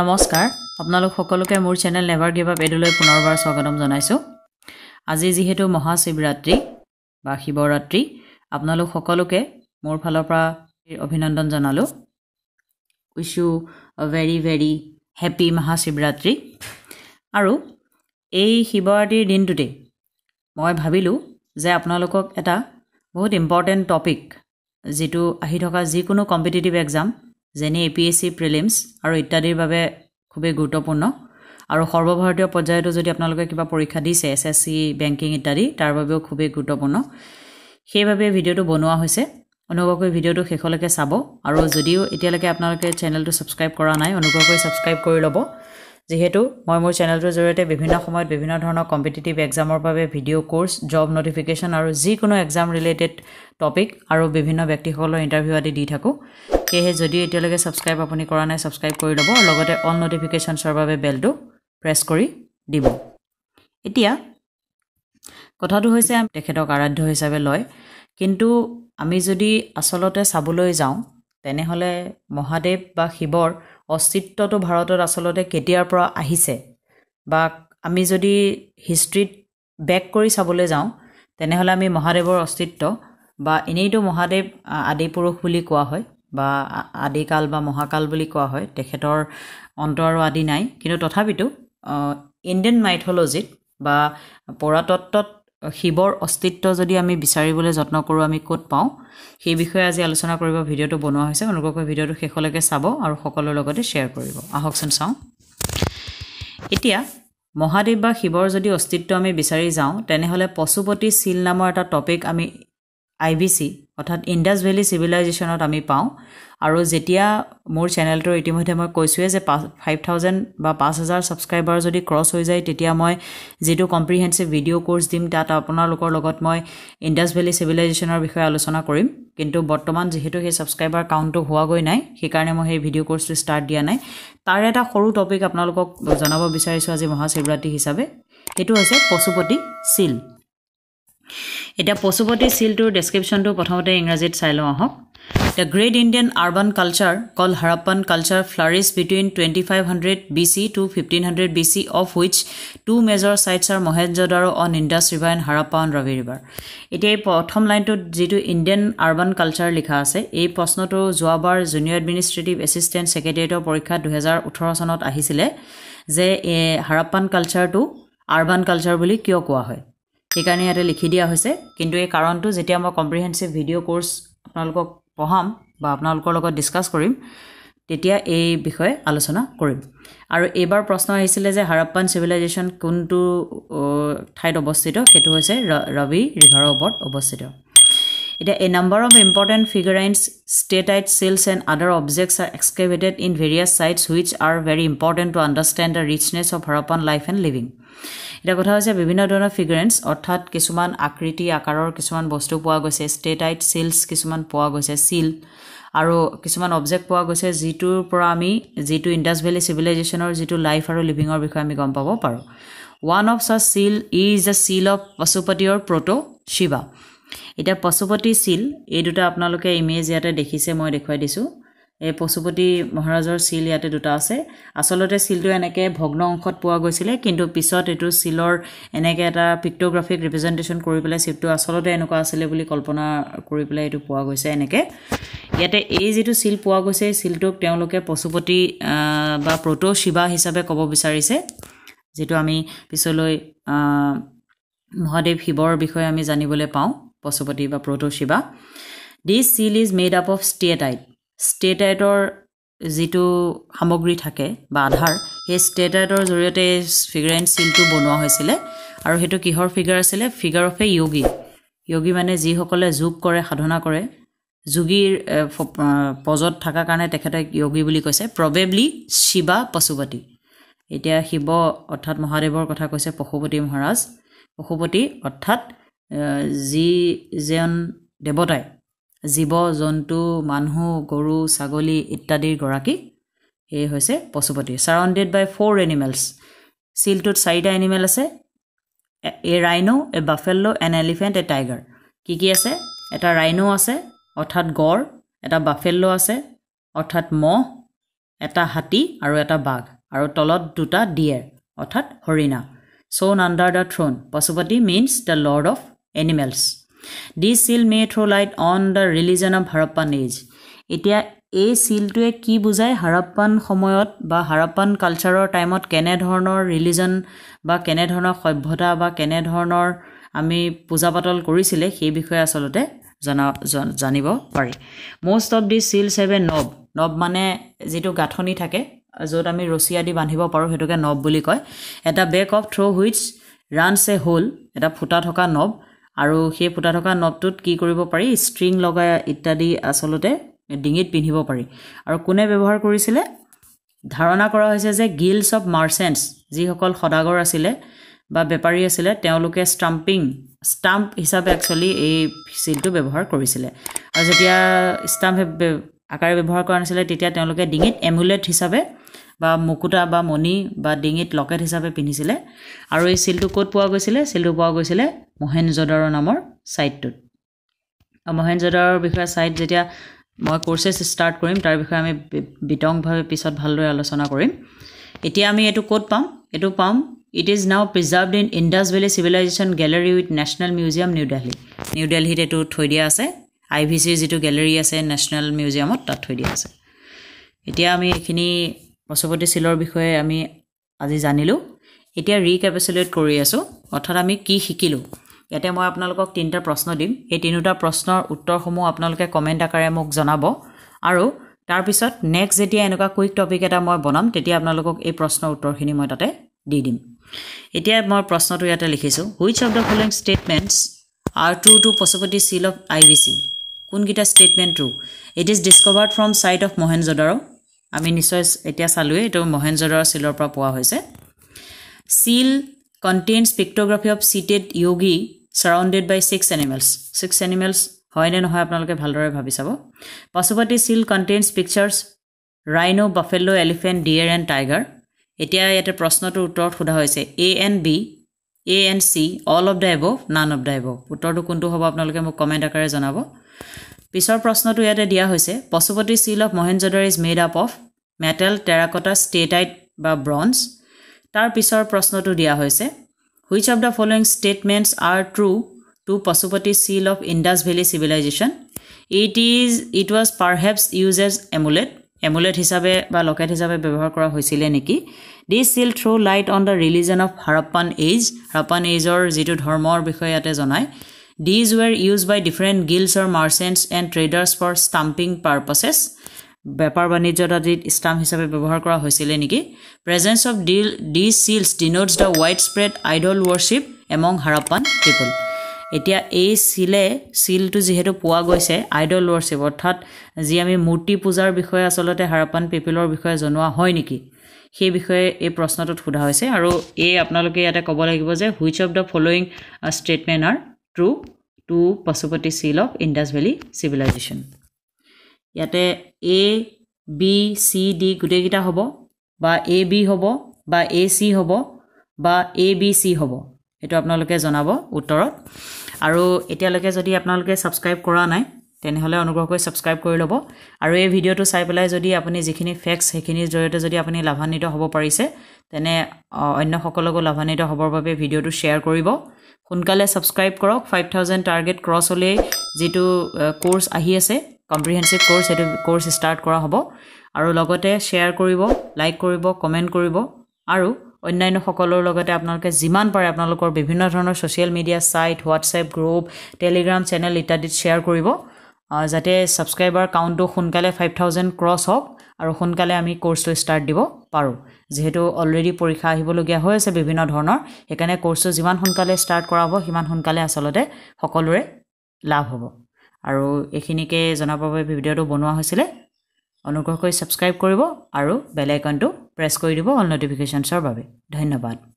নমস্কাৰ আপোনালোক সকলোকে মোৰ চেনেল নেভাৰ গিভ আপ এডুলৈ পুনৰবাৰ স্বাগতম জনাইছোঁ আজি যিহেতু মহাশিৱৰাত্ৰি বা শিৱৰাত্ৰি আপোনালোক সকলোকে মোৰ ফালৰ পৰা অভিনন্দন জনালোঁ wish you a very very happy Mahashivratri আৰু এই শিৱৰাত্ৰিৰ দিনটোতেই মই ভাবিলোঁ যে আপোনালোকক এটা বহুত ইম্পৰ্টেণ্ট টপিক যিটো আহি থকা যিকোনো কম্পিটিটিভ এক্সাম যেনে A P S C prelims আৰু ইত্যাদিৰ বাবে খুবেই গুৰুত্বপূৰ্ণ আৰু সৰ্বভাৰতীয় পৰ্যায়তো যদি আপোনালোকে কিবা পৰীক্ষা দিছে এছ এছ চি বেংকিং ইত্যাদি তাৰ বাবেও খুবেই গুৰুত্বপূৰ্ণ সেইবাবে ভিডিঅ'টো বনোৱা হৈছে অনুগ্ৰহ কৰি ভিডিঅ'টো শেষলৈকে চাব আৰু যদিও এতিয়ালৈকে আপোনালোকে চেনেলটো ছাবস্ক্ৰাইব কৰা নাই অনুগ্ৰহ কৰি ছাবস্ক্ৰাইব কৰি ল'ব যিহেতু মই মোৰ চেনেলটোৰ জৰিয়তে বিভিন্ন সময়ত বিভিন্ন ধৰণৰ কম্পিটিটিভ এক্সামৰ বাবে ভিডিঅ' কোৰ্ছ জব ন'টিফিকেশ্যন আৰু যিকোনো এক্সাম ৰিলেটেড টপিক আৰু বিভিন্ন ব্যক্তিসকলৰ ইণ্টাৰভিউ আদি দি থাকোঁ সেয়েহে যদি এতিয়ালৈকে ছাবস্ক্ৰাইব আপুনি কৰা নাই ছাবস্ক্ৰাইব কৰি ল'ব লগতে অল ন'টিফিকেশ্যনছৰ বাবে বেলটো প্ৰেছ কৰি দিব এতিয়া কথাটো হৈছে তেখেতক আৰাধ্য হিচাপে লয় কিন্তু আমি যদি আচলতে চাবলৈ যাওঁ তেনেহ'লে মহাদেৱ বা শিৱৰ অস্তিত্বটো ভাৰতত আচলতে কেতিয়াৰ পৰা আহিছে বা আমি যদি হিষ্ট্ৰীত বেক কৰি চাবলৈ যাওঁ তেনেহ'লে আমি মহাদেৱৰ অস্তিত্ব বা এনেইতো মহাদেৱ আদি পুৰুষ বুলি কোৱা হয় বা আদিকাল বা মহাকাল বুলি কোৱা হয় তেখেতৰ অন্ত আৰু আদি নাই কিন্তু তথাপিতো ইণ্ডিয়ান মাইথলজিত বা পৰাতত্বত শিৱৰ অস্তিত্ব যদি আমি বিচাৰিবলৈ যত্ন কৰোঁ আমি ক'ত পাওঁ সেই বিষয়ে আজি আলোচনা কৰিব ভিডিঅ'টো বনোৱা হৈছে অনুগ্ৰহ কৰি ভিডিঅ'টো শেষলৈকে চাব আৰু সকলোৰে লগতে শ্বেয়াৰ কৰিব আহকচোন চাওঁ এতিয়া মহাদেৱ বা শিৱৰ যদি অস্তিত্ব আমি বিচাৰি যাওঁ তেনেহ'লে পশুপতি চিল নামৰ এটা টপিক আমি আই বি চি অৰ্থাৎ ইণ্ডাছ ভেলি চিভিলাইজেশ্যনত আমি পাওঁ আৰু যেতিয়া মোৰ চেনেলটো ইতিমধ্যে মই কৈছোঁৱেই যে পাঁচ ফাইভ থাউজেণ্ড বা পাঁচ হাজাৰ ছাবস্ক্ৰাইবাৰ যদি ক্ৰছ হৈ যায় তেতিয়া মই যিটো কম্প্ৰিহেনচিভ ভিডিঅ' কোৰ্ছ দিম তাত আপোনালোকৰ লগত মই ইণ্ডাছ ভেলি চিভিলাইজেশ্যনৰ বিষয়ে আলোচনা কৰিম কিন্তু বৰ্তমান যিহেতু সেই ছাবস্ক্ৰাইবাৰ কাউণ্টটো হোৱাগৈ নাই সেইকাৰণে মই সেই ভিডিঅ' কোৰ্ছটো ষ্টাৰ্ট দিয়া নাই তাৰে এটা সৰু টপিক আপোনালোকক জনাব বিচাৰিছোঁ আজি মহাশিৱৰাত্ৰী হিচাপে সেইটো হৈছে পশুপতি চিল এতিয়া পশুপতি চিলটোৰ ডেছক্ৰিপশ্যনটো প্ৰথমতে ইংৰাজীত চাই লওঁ আহক the great Indian urban culture call Harappan culture flourish between twenty five hundred B C to fifteen hundred B C of which two major sites are Mohenjodaro on Indus river and Harappa on Ravi river এতিয়া এই প্ৰথম লাইনটোত যিটো Indian urban culture লিখা আছে এই প্ৰশ্নটো যোৱাবাৰ জুনিয়ৰ এডমিনিষ্ট্ৰেটিভ এছিষ্টেণ্ট ছেক্ৰেটেৰিয়েটৰ পৰীক্ষাত দুহেজাৰ ওঠৰ চনত আহিছিলে যে এই হাৰাপ্পান কালচাৰটো আৰ্বান কালচাৰ বুলি কিয় কোৱা হয় সেইকাৰণে ইয়াতে লিখি দিয়া হৈছে কিন্তু এই কাৰণটো যেতিয়া মই কম্প্ৰিহেনচিভ ভিডিঅ' ক'ৰ্চ আপোনালোকক পঢ়াম বা আপোনালোকৰ লগত ডিছকাছ কৰিম তেতিয়া এই বিষয়ে আলোচনা কৰিম আৰু এইবাৰ প্ৰশ্ন আহিছিলে যে হাৰাপ্পান চিভিলাইজেশ্যন কোনটো ঠাইত অৱস্থিত সেইটো হৈছে ৰবি ৰিভাৰৰ ওপৰত অৱস্থিত এতিয়া এই number of important figurines steatite seals and other objects are excavated in various sites which are very important to understand the richness of Harappan life and living এতিয়া কথা হৈছে বিভিন্ন ধৰণৰ ফিগাৰেন্স অৰ্থাৎ কিছুমান আকৃতি আকাৰৰ কিছুমান বস্তু পোৱা গৈছে ষ্টেটাইট চিলছ কিছুমান পোৱা গৈছে চিল আৰু কিছুমান অবজেক্ট পোৱা গৈছে যিটোৰ পৰা আমি যিটো ইণ্ডাছ ভেলী চিভিলাইজেশ্যনৰ যিটো লাইফ আৰু লিভিঙৰ বিষয়ে আমি গম পাব পাৰোঁ one of the seal is the seal of পশুপতিৰ প্ৰট' শিৱা এতিয়া পশুপতি চিল এই দুটা আপোনালোকে ইমেজ ইয়াতে দেখিছে মই দেখুৱাই দিছোঁ এই পশুপতি মহাৰাজৰ চিল ইয়াতে দুটা আছে আচলতে চিলটো এনেকৈ ভগ্ন অংশত পোৱা গৈছিলে কিন্তু পিছত এইটো চিলৰ এনেকৈ এটা পিক্ট'গ্ৰাফিক ৰিপ্ৰেজেণ্টেশ্যন কৰি পেলাই চিলটো আচলতে এনেকুৱা আছিলে বুলি কল্পনা কৰি পেলাই এইটো পোৱা গৈছে এনেকৈ ইয়াতে এই যিটো চিল পোৱা গৈছে এই চিলটোক তেওঁলোকে পশুপতি বা প্ৰটো শিৱা হিচাপে ক'ব বিচাৰিছে যিটো আমি পিছলৈ মহাদেৱ শিৱৰ বিষয়ে আমি জানিবলৈ পাওঁ পশুপতি বা proto' Shiva this seal is made up of steatite ষ্টেট আইডৰ যিটো সামগ্ৰী থাকে বা আধাৰ সেই ষ্টেট আইডৰ জৰিয়তে ফিগাৰ এণ্ড চিলটো বনোৱা হৈছিলে আৰু সেইটো কিহৰ ফিগাৰ আছিলে ফিগাৰ অফ এ য়োগী য়োগী মানে যিসকলে যোগ কৰে সাধনা কৰে যোগীৰ পজত থকাৰ কাৰণে তেখেতে য়োগী বুলি কৈছে প্ৰবেবলি শিৱা পশুপতি এতিয়া শিৱ অৰ্থাৎ মহাদেৱৰ কথা কৈছে পশুপতি মহাৰাজ পশুপতি অৰ্থাৎ যি যেন দেৱতাই জীৱ জন্তু মানুহ গৰু ছাগলী ইত্যাদিৰ গৰাকী সেই হৈছে Pashupati surrounded by four animals চিলটোত চাৰিটা এনিমেল আছে a rhino a buffalo' an elephant a tiger কি কি আছে এটা ৰাইনো আছে অৰ্থাৎ গড় এটা বাফেল্ল' আছে অৰ্থাৎ মহ এটা হাতী আৰু এটা বাঘ আৰু তলত দুটা ডিয়েৰ অৰ্থাৎ হৰিণা shown under the throne Pashupati means the lord of animals this seal made throw light on the religion of Harappan age এতিয়া এই চিলটোৱে কি বুজায় হৰপ্পান সময়ত বা হৰপ্পান কালচাৰৰ টাইমত কেনেধৰণৰ ৰিলিজন বা কেনেধৰণৰ সভ্যতা বা কেনেধৰণৰ আমি পূজা পাতল কৰিছিলে সেই বিষয়ে আচলতে জনা জানিব পাৰি most of the seals have a knob knob মানে যিটো গাঁথনি থাকে য'ত আমি ৰছী আদি বান্ধিব পাৰোঁ সেইটোকে নব বুলি কয় এটা back of through' which runs a hole এটা ফুটা থকা নব আৰু সেই ফুটা থকা নবটোত কি কৰিব পাৰি ষ্ট্ৰিং লগাই ইত্যাদি আচলতে ডিঙিত পিন্ধিব পাৰি আৰু কোনে ব্যৱহাৰ কৰিছিলে ধাৰণা কৰা হৈছে যে গিলছ অফ মাৰ্চেণ্টছ যিসকল সদাগৰ আছিলে বা বেপাৰী আছিলে তেওঁলোকে ষ্টাম্পিং ষ্টাম্প হিচাপে একচুৱেলি এই চিলটো ব্যৱহাৰ কৰিছিলে আৰু যেতিয়া ষ্টাম্প আকাৰে ব্যৱহাৰ কৰা নাছিলে তেতিয়া তেওঁলোকে ডিঙিত এমুলেট হিচাপে বা মুকুতা বা মণি বা ডিঙিত লকেট হিচাপে পিন্ধিছিলে আৰু এই চিলটো ক'ত পোৱা গৈছিলে চিলটো পোৱা গৈছিলে মহেনজদৰৰ নামৰ ছাইটটোত মহেনজদৰৰ বিষয়ে ছাইট যেতিয়া মই কোৰ্চেছ ষ্টাৰ্ট কৰিম তাৰ বিষয়ে আমি বিতংভাৱে পিছত ভালদৰে আলোচনা কৰিম এতিয়া আমি এইটো ক'ত পাম এইটো পাম it is now preserved in Indus valley civilisation gallery with national museum new Delhi new দেলহিত এইটো থৈ দিয়া আছে আই ভি চিৰ যিটো গেলেৰী আছে নেশ্যনেল মিউজিয়ামত তাত থৈ দিয়া আছে এতিয়া আমি এইখিনি বসবতী চিলৰ বিষয়ে আমি আজি জানিলোঁ এতিয়া ৰিকেপেচুলেট কৰি আছোঁ অৰ্থাৎ আমি কি শিকিলোঁ ইয়াতে মই আপোনালোকক তিনিটা প্ৰশ্ন দিম এই তিনিওটা প্ৰশ্নৰ উত্তৰসমূহ আপোনালোকে কমেণ্ট আকাৰে মোক জনাব আৰু তাৰপিছত নেক্সট যেতিয়া এনেকুৱা কুইক টপিক এটা মই বনাম তেতিয়া আপোনালোকক এই প্ৰশ্নৰ উত্তৰখিনি মই তাতে দি দিম এতিয়া মই প্ৰশ্নটো ইয়াতে লিখিছোঁ which of the following statements are true to Pashupati seal of I B C কোনকেইটা statement to it is discovered from site of Mohenjodaro আমি নিশ্চয় এতিয়া চালোঁৱেই এইটো মহেন্দ্ৰৰ চিলৰ পৰা পোৱা হৈছে seal contains pictography of seated yogi surrounded by six animals six animals হয়নে নহয় আপোনালোকে ভালদৰে ভাবি চাব Pashupati seal contains pictures rhino' buffalo elephant deer and tiger এতিয়া ইয়াতে প্ৰশ্নটোৰ উত্তৰত সোধা হৈছে A N B A N C all of the above none of the এব উত্তৰটো কোনটো হ'ব আপোনালোকে মোক কমেণ্ট আকাৰে জনাব পিছৰ প্ৰশ্নটো ইয়াতে দিয়া হৈছে Pashupati seal of Mohenjodaro is made up of metal terracotta steatite বা ব্ৰঞ্জ তাৰ পিছৰ প্ৰশ্নটো দিয়া হৈছে which of the following statements are true to Pashupati seal of Indus valley civilisation it is it was perhaps used as amulet amulet হিচাপে বা locket হিচাপে ব্যৱহাৰ কৰা হৈছিলে নেকি this seal throw light on the religion of Harappan age Harappan এইজৰ যিটো ধৰ্মৰ বিষয়ে ইয়াতে জনায় These were used by different guilds or merchants and traders for stamping purposes. বেপাৰ বাণিজ্যত আজি ষ্টাম্প হিচাপে ব্যৱহাৰ কৰা হৈছিলে নেকি presence of the the seals denotes the wide spread idol worship among Harappan people এতিয়া এই চিলে চিলটো যিহেতু পোৱা গৈছে আইডল ৱৰশ্বিপ অৰ্থাৎ যি আমি মূৰ্তি পূজাৰ বিষয়ে আচলতে হাৰাপ্পান পিপলৰ বিষয়ে জনোৱা হয় নেকি সেই বিষয়ে এই প্ৰশ্নটোত সোধা হৈছে আৰু এই আপোনালোকে ইয়াতে ক'ব লাগিব যে which of the following statement true to Pashupati seal of Indus valley civilisation ইয়াতে এ বি চি ডি গোটেইকেইটা হ'ব বা এ বি হ'ব বা এ চি হ'ব বা এ বি চি হ'ব সেইটো আপোনালোকে জনাব উত্তৰত আৰু এতিয়ালৈকে যদি আপোনালোকে ছাবস্ক্ৰাইব কৰা নাই তেনেহ'লে অনুগ্ৰহ কৰি ছাবস্ক্ৰাইব কৰি ল'ব আৰু এই ভিডিঅ'টো চাই পেলাই যদি আপুনি যিখিনি ফেক্স সেইখিনিৰ জৰিয়তে যদি আপুনি লাভান্বিত হ'ব পাৰিছে তেনে অন্যসকলকো লাভান্বিত হ'বৰ বাবে ভিডিঅ'টো শ্বেয়াৰ কৰিব সোনকালে ছাবস্ক্ৰাইব কৰক ফাইভ থাউজেণ্ড টাৰ্গেট ক্ৰছ হ'লেই যিটো কোৰ্ছ আহি আছে কম্প্ৰিহেনচিভ কোৰ্ছ সেইটো কোৰ্ছ ষ্টাৰ্ট কৰা হ'ব আৰু লগতে শ্বেয়াৰ কৰিব লাইক কৰিব কমেণ্ট কৰিব আৰু অন্যান্যসকলৰ লগতে আপোনালোকে যিমান পাৰে আপোনালোকৰ বিভিন্ন ধৰণৰ social media site WhatsApp group Telegram channel ইত্যাদিত শ্বেয়াৰ কৰিব যাতে ছাবস্ক্ৰাইবাৰ কাউণ্টটো সোনকালে ফাইভ থাউজেণ্ড ক্ৰছ হওক আৰু সোনকালে আমি ক'ৰ্চটো ষ্টাৰ্ট দিব পাৰোঁ যিহেতু অলৰেডি পৰীক্ষা আহিবলগীয়া হৈ আছে বিভিন্ন ধৰণৰ সেইকাৰণে ক'ৰ্চটো যিমান সোনকালে ষ্টাৰ্ট কৰা হ'ব সিমান সোনকালে আচলতে সকলোৰে লাভ হ'ব আৰু এইখিনিকে জনাবৰ বাবে ভিডিঅ'টো বনোৱা হৈছিলে অনুগ্ৰহ কৰি ছাবস্ক্ৰাইব কৰিব আৰু বেল প্ৰেছ কৰি দিব অল নটিফিকেশ্যনছৰ বাবে ধন্যবাদ